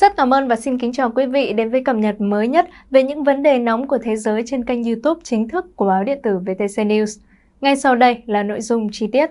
Rất cảm ơn và xin kính chào quý vị đến với cập nhật mới nhất về những vấn đề nóng của thế giới trên kênh youtube chính thức của báo điện tử VTC News. Ngay sau đây là nội dung chi tiết.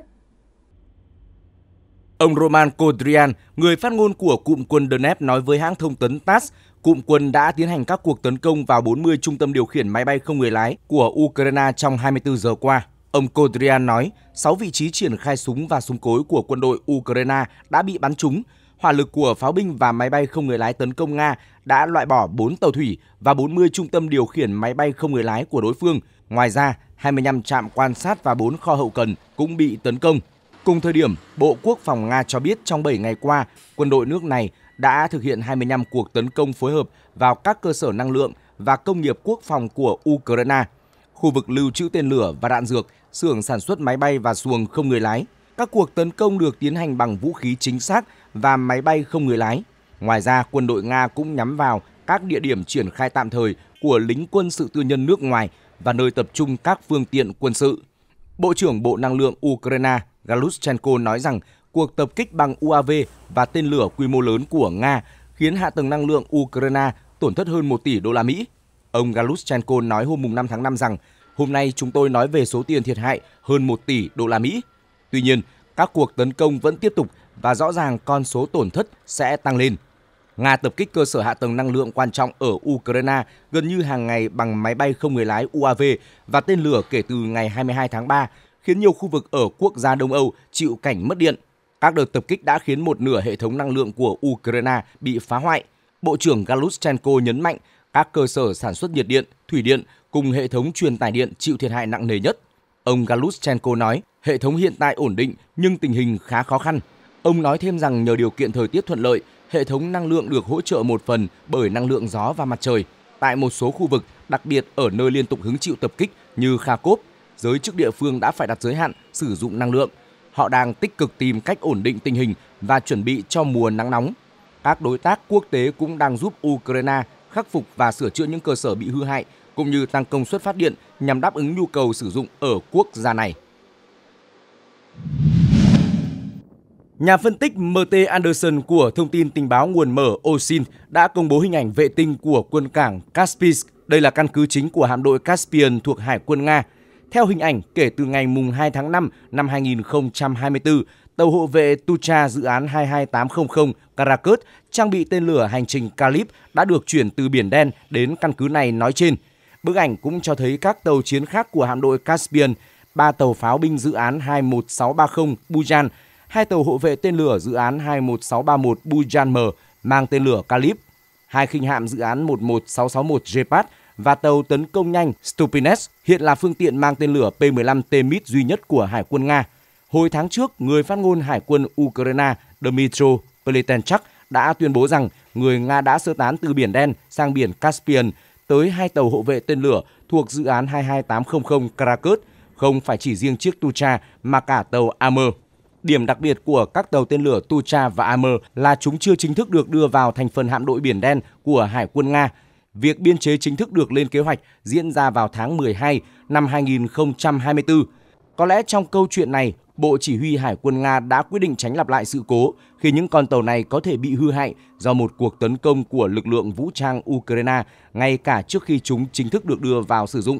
Ông Roman Kodrian, người phát ngôn của cụm quân Donetsk nói với hãng thông tấn TASS, cụm quân đã tiến hành các cuộc tấn công vào 40 trung tâm điều khiển máy bay không người lái của Ukraine trong 24 giờ qua. Ông Kodrian nói, 6 vị trí triển khai súng và súng cối của quân đội Ukraine đã bị bắn trúng, hỏa lực của pháo binh và máy bay không người lái tấn công Nga đã loại bỏ 4 tàu thủy và 40 trung tâm điều khiển máy bay không người lái của đối phương. Ngoài ra, 25 trạm quan sát và 4 kho hậu cần cũng bị tấn công. Cùng thời điểm, Bộ Quốc phòng Nga cho biết trong 7 ngày qua, quân đội nước này đã thực hiện 25 cuộc tấn công phối hợp vào các cơ sở năng lượng và công nghiệp quốc phòng của Ukraine, khu vực lưu trữ tên lửa và đạn dược, xưởng sản xuất máy bay và xuồng không người lái. Các cuộc tấn công được tiến hành bằng vũ khí chính xác và máy bay không người lái. Ngoài ra, quân đội Nga cũng nhắm vào các địa điểm triển khai tạm thời của lính quân sự tư nhân nước ngoài và nơi tập trung các phương tiện quân sự. Bộ trưởng Bộ Năng lượng Ukraine Galushchenko nói rằng cuộc tập kích bằng UAV và tên lửa quy mô lớn của Nga khiến hạ tầng năng lượng Ukraine tổn thất hơn 1 tỷ đô la Mỹ. Ông Galushchenko nói hôm 5 tháng 5 rằng hôm nay chúng tôi nói về số tiền thiệt hại hơn 1 tỷ đô la Mỹ. Tuy nhiên, các cuộc tấn công vẫn tiếp tục và rõ ràng con số tổn thất sẽ tăng lên. Nga tập kích cơ sở hạ tầng năng lượng quan trọng ở Ukraine gần như hàng ngày bằng máy bay không người lái UAV và tên lửa kể từ ngày 22 tháng 3, khiến nhiều khu vực ở quốc gia Đông Âu chịu cảnh mất điện. Các đợt tập kích đã khiến một nửa hệ thống năng lượng của Ukraine bị phá hoại. Bộ trưởng Galushchenko nhấn mạnh các cơ sở sản xuất nhiệt điện, thủy điện cùng hệ thống truyền tải điện chịu thiệt hại nặng nề nhất. Ông Galushchenko nói, hệ thống hiện tại ổn định nhưng tình hình khá khó khăn Ông nói thêm rằng nhờ điều kiện thời tiết thuận lợi, hệ thống năng lượng được hỗ trợ một phần bởi năng lượng gió và mặt trời. Tại một số khu vực, đặc biệt ở nơi liên tục hứng chịu tập kích như Kharkov, giới chức địa phương đã phải đặt giới hạn sử dụng năng lượng. Họ đang tích cực tìm cách ổn định tình hình và chuẩn bị cho mùa nắng nóng. Các đối tác quốc tế cũng đang giúp Ukraine khắc phục và sửa chữa những cơ sở bị hư hại cũng như tăng công suất phát điện nhằm đáp ứng nhu cầu sử dụng ở quốc gia này. Nhà phân tích MT Anderson của thông tin tình báo nguồn mở Osin đã công bố hình ảnh vệ tinh của quân cảng Kaspiysk. Đây là căn cứ chính của hạm đội Caspian thuộc Hải quân Nga. Theo hình ảnh, kể từ ngày 2 tháng 5 năm 2024, tàu hộ vệ Tucha dự án 22800 Karaköt trang bị tên lửa hành trình Kalip, đã được chuyển từ Biển Đen đến căn cứ này nói trên. Bức ảnh cũng cho thấy các tàu chiến khác của hạm đội Caspian, ba tàu pháo binh dự án 21630 Bujan, hai tàu hộ vệ tên lửa dự án 21631 Bujanmer mang tên lửa Calip, hai khinh hạm dự án 11661 Jepat và tàu tấn công nhanh Stupines hiện là phương tiện mang tên lửa P-15 Temit duy nhất của Hải quân Nga. Hồi tháng trước, người phát ngôn Hải quân Ukraine Dmytro Pletenchak đã tuyên bố rằng người Nga đã sơ tán từ Biển Đen sang biển Caspian tới hai tàu hộ vệ tên lửa thuộc dự án 22800 Krakow, không phải chỉ riêng chiếc Tucha mà cả tàu Amer. Điểm đặc biệt của các tàu tên lửa Tucha và Amur là chúng chưa chính thức được đưa vào thành phần hạm đội Biển Đen của Hải quân Nga. Việc biên chế chính thức được lên kế hoạch diễn ra vào tháng 12 năm 2024. Có lẽ trong câu chuyện này, Bộ Chỉ huy Hải quân Nga đã quyết định tránh lặp lại sự cố khi những con tàu này có thể bị hư hại do một cuộc tấn công của lực lượng vũ trang Ukraine ngay cả trước khi chúng chính thức được đưa vào sử dụng.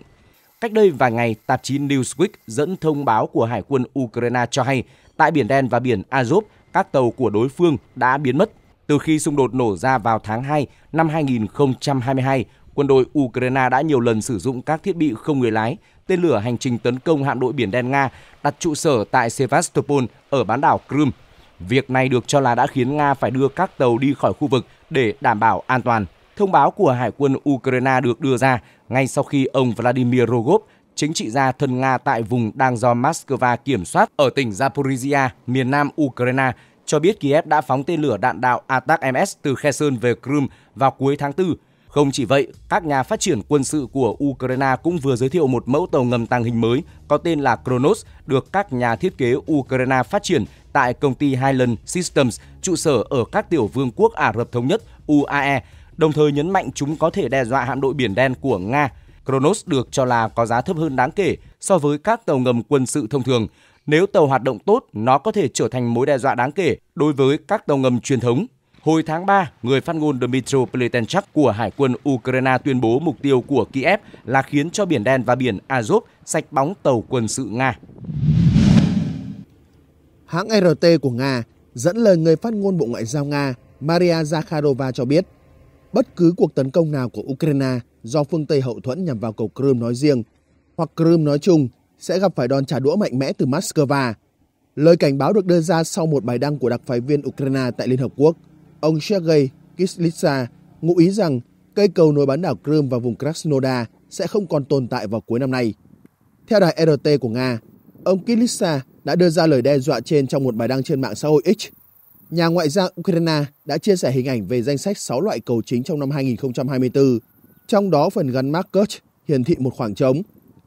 Cách đây vài ngày, tạp chí Newsweek dẫn thông báo của Hải quân Ukraine cho hay Tại Biển Đen và Biển Azov, các tàu của đối phương đã biến mất. Từ khi xung đột nổ ra vào tháng 2 năm 2022, quân đội Ukraine đã nhiều lần sử dụng các thiết bị không người lái, tên lửa hành trình tấn công hạm đội Biển Đen Nga đặt trụ sở tại Sevastopol ở bán đảo Crimea. Việc này được cho là đã khiến Nga phải đưa các tàu đi khỏi khu vực để đảm bảo an toàn. Thông báo của Hải quân Ukraine được đưa ra ngay sau khi ông Vladimir Rogov, chính trị gia thân Nga tại vùng đang do Moscow kiểm soát ở tỉnh Zaporizhia, miền nam Ukraine, cho biết Kiev đã phóng tên lửa đạn đạo Atak-MS từ Kherson về Crimea vào cuối tháng 4. Không chỉ vậy, các nhà phát triển quân sự của Ukraine cũng vừa giới thiệu một mẫu tàu ngầm tàng hình mới có tên là Kronos được các nhà thiết kế Ukraine phát triển tại công ty Highland Systems, trụ sở ở các tiểu vương quốc Ả Rập Thống Nhất UAE, đồng thời nhấn mạnh chúng có thể đe dọa hạm đội Biển Đen của Nga. Kronos được cho là có giá thấp hơn đáng kể so với các tàu ngầm quân sự thông thường. Nếu tàu hoạt động tốt, nó có thể trở thành mối đe dọa đáng kể đối với các tàu ngầm truyền thống. Hồi tháng 3, người phát ngôn Dmitry Pletenchak của Hải quân Ukraine tuyên bố mục tiêu của Kiev là khiến cho Biển Đen và Biển Azov sạch bóng tàu quân sự Nga. Hãng RT của Nga dẫn lời người phát ngôn Bộ Ngoại giao Nga Maria Zakharova cho biết bất cứ cuộc tấn công nào của Ukraine do phương Tây hậu thuẫn nhằm vào cầu Crimea nói riêng hoặc Crimea nói chung sẽ gặp phải đòn trả đũa mạnh mẽ từ Moscow. Lời cảnh báo được đưa ra sau một bài đăng của đặc phái viên Ukraine tại Liên Hợp Quốc. Ông Sergei Kislytsa ngụ ý rằng cây cầu nối bán đảo Crimea và vùng Krasnodar sẽ không còn tồn tại vào cuối năm nay. Theo đài e RT của Nga, ông Kislytsa đã đưa ra lời đe dọa trên trong một bài đăng trên mạng xã hội X Nhà ngoại giao Ukraine đã chia sẻ hình ảnh về danh sách 6 loại cầu chính trong năm 2024, trong đó phần gắn mác Kerch hiển thị một khoảng trống.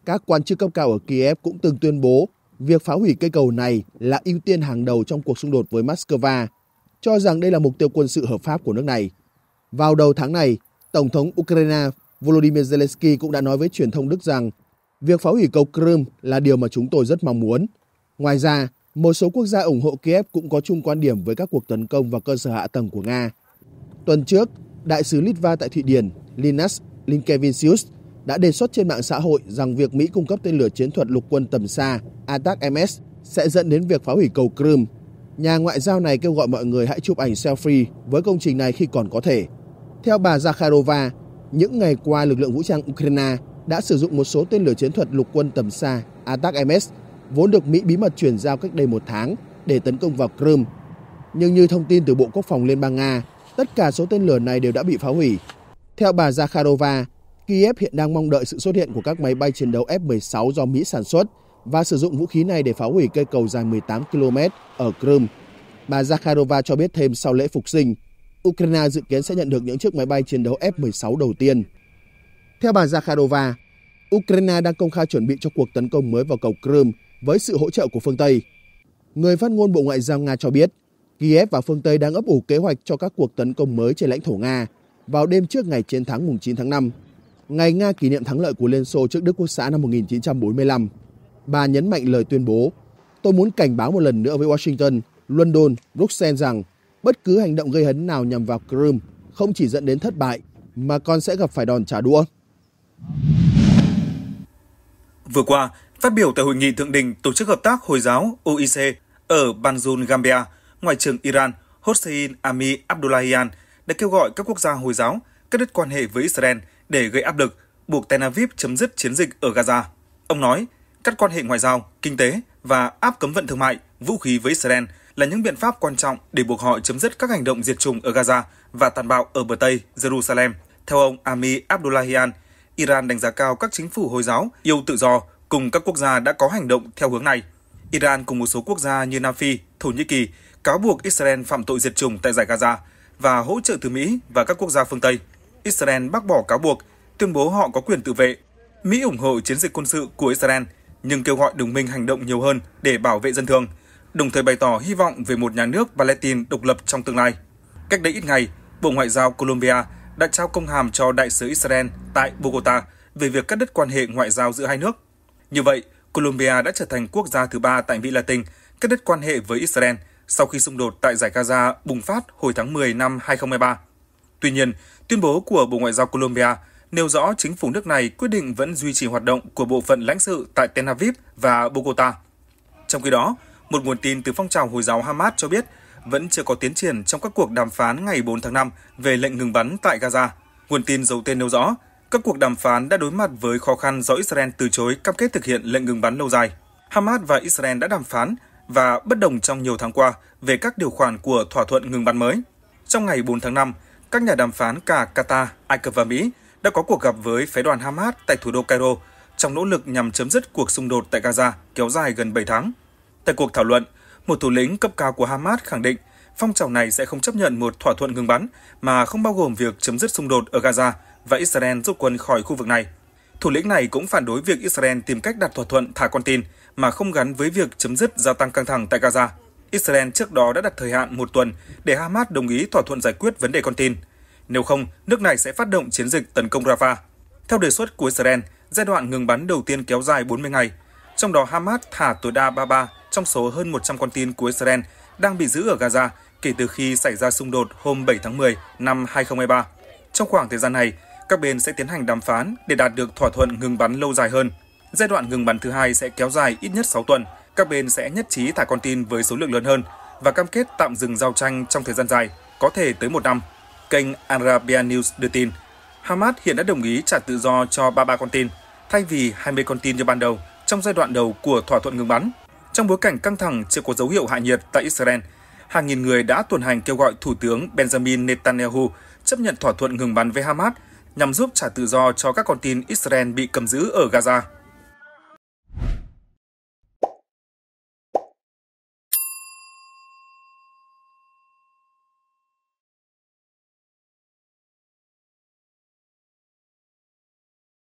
Các quan chức cấp cao ở Kiev cũng từng tuyên bố việc phá hủy cây cầu này là ưu tiên hàng đầu trong cuộc xung đột với Moscow, cho rằng đây là mục tiêu quân sự hợp pháp của nước này. Vào đầu tháng này, Tổng thống Ukraine Volodymyr Zelensky cũng đã nói với truyền thông Đức rằng việc phá hủy cầu Crimea là điều mà chúng tôi rất mong muốn. Ngoài ra, một số quốc gia ủng hộ Kiev cũng có chung quan điểm với các cuộc tấn công vào cơ sở hạ tầng của Nga. Tuần trước, đại sứ Litva tại Thụy Điển, Linas Linkevicius, đã đề xuất trên mạng xã hội rằng việc Mỹ cung cấp tên lửa chiến thuật lục quân tầm xa ATAC-MS sẽ dẫn đến việc phá hủy cầu Crimea. Nhà ngoại giao này kêu gọi mọi người hãy chụp ảnh selfie với công trình này khi còn có thể. Theo bà Zakharova, những ngày qua lực lượng vũ trang Ukraine đã sử dụng một số tên lửa chiến thuật lục quân tầm xa ATAC-MS vốn được Mỹ bí mật chuyển giao cách đây một tháng để tấn công vào Crimea. Nhưng như thông tin từ Bộ Quốc phòng Liên bang Nga, tất cả số tên lửa này đều đã bị phá hủy. Theo bà Zakharova, Kiev hiện đang mong đợi sự xuất hiện của các máy bay chiến đấu F-16 do Mỹ sản xuất và sử dụng vũ khí này để phá hủy cây cầu dài 18 km ở Crimea. Bà Zakharova cho biết thêm sau lễ phục sinh, Ukraine dự kiến sẽ nhận được những chiếc máy bay chiến đấu F-16 đầu tiên. Theo bà Zakharova, Ukraine đang công khai chuẩn bị cho cuộc tấn công mới vào cầu Crimea với sự hỗ trợ của phương Tây. Người phát ngôn Bộ Ngoại giao Nga cho biết, Kiev và phương Tây đang ấp ủ kế hoạch cho các cuộc tấn công mới trên lãnh thổ Nga vào đêm trước ngày chiến thắng mùng 9 tháng 5, ngày Nga kỷ niệm thắng lợi của Liên Xô trước Đức Quốc xã năm 1945. Bà nhấn mạnh lời tuyên bố, tôi muốn cảnh báo một lần nữa với Washington, London, Bruxelles rằng bất cứ hành động gây hấn nào nhằm vào Crimea không chỉ dẫn đến thất bại mà còn sẽ gặp phải đòn trả đũa. Vừa qua, Phát biểu tại hội nghị thượng đỉnh Tổ chức Hợp tác Hồi giáo OIC ở Banjul, Gambia, Ngoại trưởng Iran Hossein Ami Abdullahian đã kêu gọi các quốc gia Hồi giáo cắt đứt quan hệ với Israel để gây áp lực buộc Tel Aviv chấm dứt chiến dịch ở Gaza. Ông nói, cắt quan hệ ngoại giao, kinh tế và áp cấm vận thương mại, vũ khí với Israel là những biện pháp quan trọng để buộc họ chấm dứt các hành động diệt chủng ở Gaza và tàn bạo ở bờ Tây Jerusalem. Theo ông Ami Abdullahian, Iran đánh giá cao các chính phủ Hồi giáo yêu tự do cùng các quốc gia đã có hành động theo hướng này. Iran cùng một số quốc gia như Nam Phi, Thổ Nhĩ Kỳ cáo buộc Israel phạm tội diệt chủng tại giải Gaza và hỗ trợ từ Mỹ và các quốc gia phương Tây. Israel bác bỏ cáo buộc, tuyên bố họ có quyền tự vệ. Mỹ ủng hộ chiến dịch quân sự của Israel nhưng kêu gọi đồng minh hành động nhiều hơn để bảo vệ dân thường, đồng thời bày tỏ hy vọng về một nhà nước Palestine độc lập trong tương lai. Cách đây ít ngày, Bộ Ngoại giao Colombia đã trao công hàm cho đại sứ Israel tại Bogota về việc cắt đứt quan hệ ngoại giao giữa hai nước như vậy, Colombia đã trở thành quốc gia thứ ba tại Mỹ Latin cắt đứt quan hệ với Israel sau khi xung đột tại giải Gaza bùng phát hồi tháng 10 năm 2023. Tuy nhiên, tuyên bố của Bộ Ngoại giao Colombia nêu rõ chính phủ nước này quyết định vẫn duy trì hoạt động của bộ phận lãnh sự tại Tel Aviv và Bogota. Trong khi đó, một nguồn tin từ phong trào Hồi giáo Hamas cho biết vẫn chưa có tiến triển trong các cuộc đàm phán ngày 4 tháng 5 về lệnh ngừng bắn tại Gaza. Nguồn tin giấu tên nêu rõ, các cuộc đàm phán đã đối mặt với khó khăn do Israel từ chối cam kết thực hiện lệnh ngừng bắn lâu dài. Hamas và Israel đã đàm phán và bất đồng trong nhiều tháng qua về các điều khoản của thỏa thuận ngừng bắn mới. Trong ngày 4 tháng 5, các nhà đàm phán cả Qatar, Ai Cập và Mỹ đã có cuộc gặp với phái đoàn Hamas tại thủ đô Cairo trong nỗ lực nhằm chấm dứt cuộc xung đột tại Gaza kéo dài gần 7 tháng. Tại cuộc thảo luận, một thủ lĩnh cấp cao của Hamas khẳng định phong trào này sẽ không chấp nhận một thỏa thuận ngừng bắn mà không bao gồm việc chấm dứt xung đột ở Gaza và Israel rút quân khỏi khu vực này. Thủ lĩnh này cũng phản đối việc Israel tìm cách đạt thỏa thuận thả con tin mà không gắn với việc chấm dứt gia tăng căng thẳng tại Gaza. Israel trước đó đã đặt thời hạn một tuần để Hamas đồng ý thỏa thuận giải quyết vấn đề con tin. Nếu không, nước này sẽ phát động chiến dịch tấn công Rafah. Theo đề xuất của Israel, giai đoạn ngừng bắn đầu tiên kéo dài 40 ngày. Trong đó Hamas thả tối đa 33 trong số hơn 100 con tin của Israel đang bị giữ ở Gaza kể từ khi xảy ra xung đột hôm 7 tháng 10 năm 2023. Trong khoảng thời gian này, các bên sẽ tiến hành đàm phán để đạt được thỏa thuận ngừng bắn lâu dài hơn. Giai đoạn ngừng bắn thứ hai sẽ kéo dài ít nhất 6 tuần. Các bên sẽ nhất trí thả con tin với số lượng lớn hơn và cam kết tạm dừng giao tranh trong thời gian dài, có thể tới một năm. Kênh Arabia News đưa tin, Hamas hiện đã đồng ý trả tự do cho 33 con tin, thay vì 20 con tin như ban đầu trong giai đoạn đầu của thỏa thuận ngừng bắn. Trong bối cảnh căng thẳng chưa có dấu hiệu hạ nhiệt tại Israel, hàng nghìn người đã tuần hành kêu gọi Thủ tướng Benjamin Netanyahu chấp nhận thỏa thuận ngừng bắn với Hamas nhằm giúp trả tự do cho các con tin Israel bị cầm giữ ở Gaza.